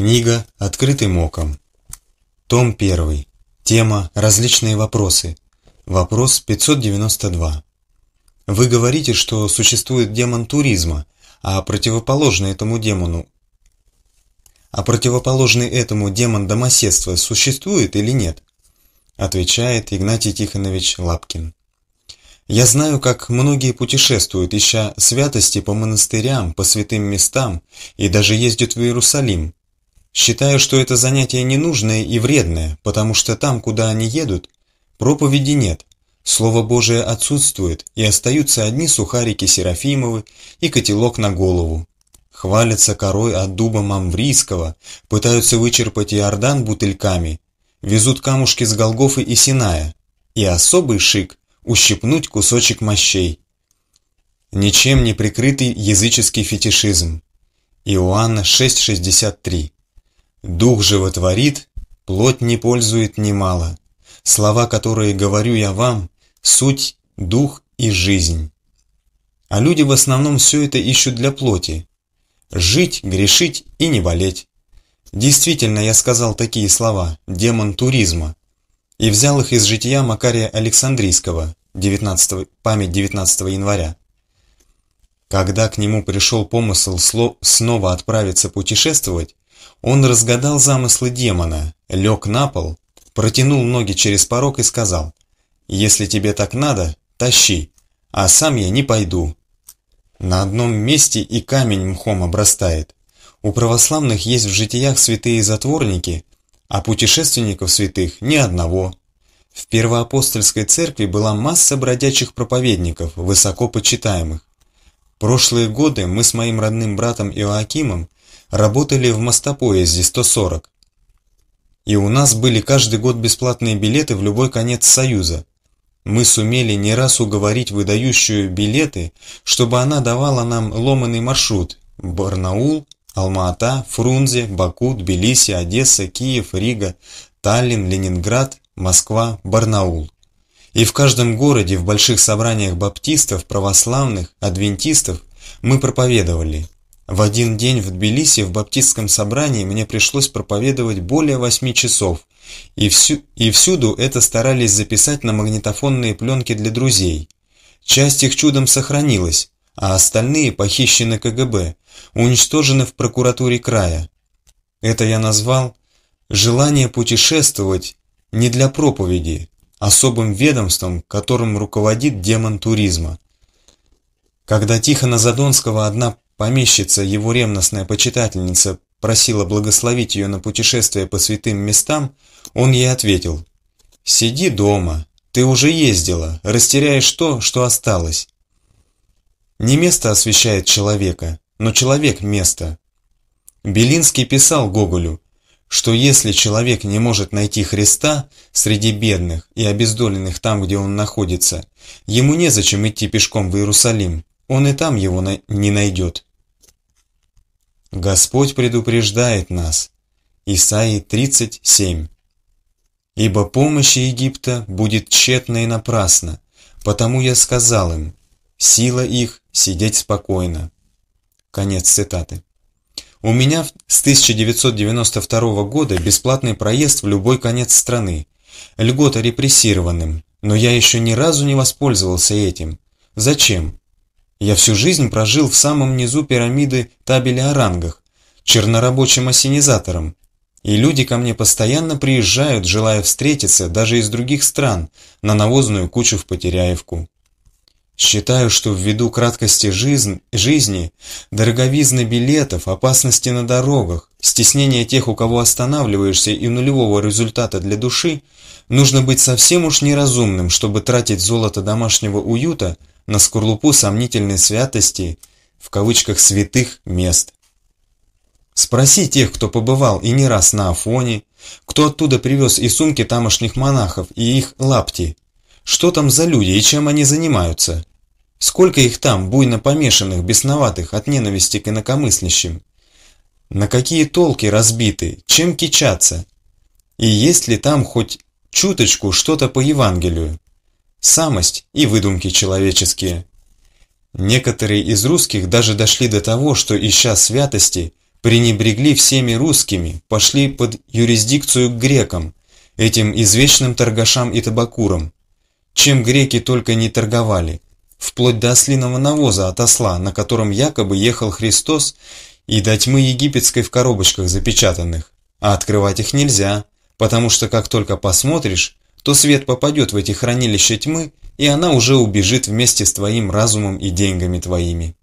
Книга «Открытым оком». Том 1. Тема «Различные вопросы». Вопрос 592. Вы говорите, что существует демон туризма, а противоположный этому демону... А противоположный этому демон домоседства существует или нет? Отвечает Игнатий Тихонович Лапкин. Я знаю, как многие путешествуют, ища святости по монастырям, по святым местам, и даже ездят в Иерусалим, Считаю, что это занятие ненужное и вредное, потому что там, куда они едут, проповеди нет, Слово Божие отсутствует, и остаются одни сухарики Серафимовы и котелок на голову. Хвалятся корой от дуба Мамврийского, пытаются вычерпать Иордан бутыльками, везут камушки с Голгофы и Синая. И особый шик – ущипнуть кусочек мощей. Ничем не прикрытый языческий фетишизм. Иоанна 6,63 Дух животворит, плоть не пользует немало. Слова, которые говорю я вам, суть, дух и жизнь. А люди в основном все это ищут для плоти. Жить, грешить и не болеть. Действительно, я сказал такие слова «демон туризма» и взял их из жития Макария Александрийского, 19, память 19 января. Когда к нему пришел помысл снова отправиться путешествовать, он разгадал замыслы демона, лег на пол, протянул ноги через порог и сказал, «Если тебе так надо, тащи, а сам я не пойду». На одном месте и камень мхом обрастает. У православных есть в житиях святые затворники, а путешественников святых ни одного. В Первоапостольской церкви была масса бродячих проповедников, высоко почитаемых. Прошлые годы мы с моим родным братом Иоакимом работали в мостопоезде 140. И у нас были каждый год бесплатные билеты в любой конец Союза. Мы сумели не раз уговорить выдающую билеты, чтобы она давала нам ломанный маршрут – Барнаул, Алма-Ата, Фрунзе, Баку, Тбилиси, Одесса, Киев, Рига, Таллин, Ленинград, Москва, Барнаул. И в каждом городе в больших собраниях баптистов, православных, адвентистов мы проповедовали – в один день в Тбилиси в баптистском собрании мне пришлось проповедовать более восьми часов, и, всю, и всюду это старались записать на магнитофонные пленки для друзей. Часть их чудом сохранилась, а остальные похищены КГБ, уничтожены в прокуратуре края. Это я назвал «желание путешествовать не для проповеди, особым ведомством, которым руководит демон туризма». Когда Тихона Задонского одна Помещица, его ревностная почитательница, просила благословить ее на путешествие по святым местам, он ей ответил «Сиди дома, ты уже ездила, растеряешь то, что осталось». Не место освещает человека, но человек – место. Белинский писал Гоголю, что если человек не может найти Христа среди бедных и обездоленных там, где он находится, ему незачем идти пешком в Иерусалим, он и там его на не найдет. Господь предупреждает нас. Исаии 37. «Ибо помощи Египта будет тщетна и напрасна, потому я сказал им, сила их сидеть спокойно». Конец цитаты. У меня с 1992 года бесплатный проезд в любой конец страны. Льгота репрессированным, но я еще ни разу не воспользовался этим. Зачем? Я всю жизнь прожил в самом низу пирамиды Табели о рангах, чернорабочим осенизатором, и люди ко мне постоянно приезжают, желая встретиться даже из других стран, на навозную кучу в Потеряевку. Считаю, что ввиду краткости жизнь, жизни, дороговизны билетов, опасности на дорогах, стеснения тех, у кого останавливаешься и нулевого результата для души, нужно быть совсем уж неразумным, чтобы тратить золото домашнего уюта на скорлупу сомнительной святости, в кавычках «святых мест». Спроси тех, кто побывал и не раз на Афоне, кто оттуда привез и сумки тамошних монахов, и их лапти. Что там за люди и чем они занимаются? Сколько их там, буйно помешанных, бесноватых от ненависти к инакомыслящим? На какие толки разбиты, чем кичатся? И есть ли там хоть чуточку что-то по Евангелию? самость и выдумки человеческие. Некоторые из русских даже дошли до того, что, ища святости, пренебрегли всеми русскими, пошли под юрисдикцию к грекам, этим извечным торгашам и табакурам. Чем греки только не торговали, вплоть до ослиного навоза от осла, на котором якобы ехал Христос, и до тьмы египетской в коробочках запечатанных, а открывать их нельзя, потому что как только посмотришь, то свет попадет в эти хранилища тьмы, и она уже убежит вместе с твоим разумом и деньгами твоими.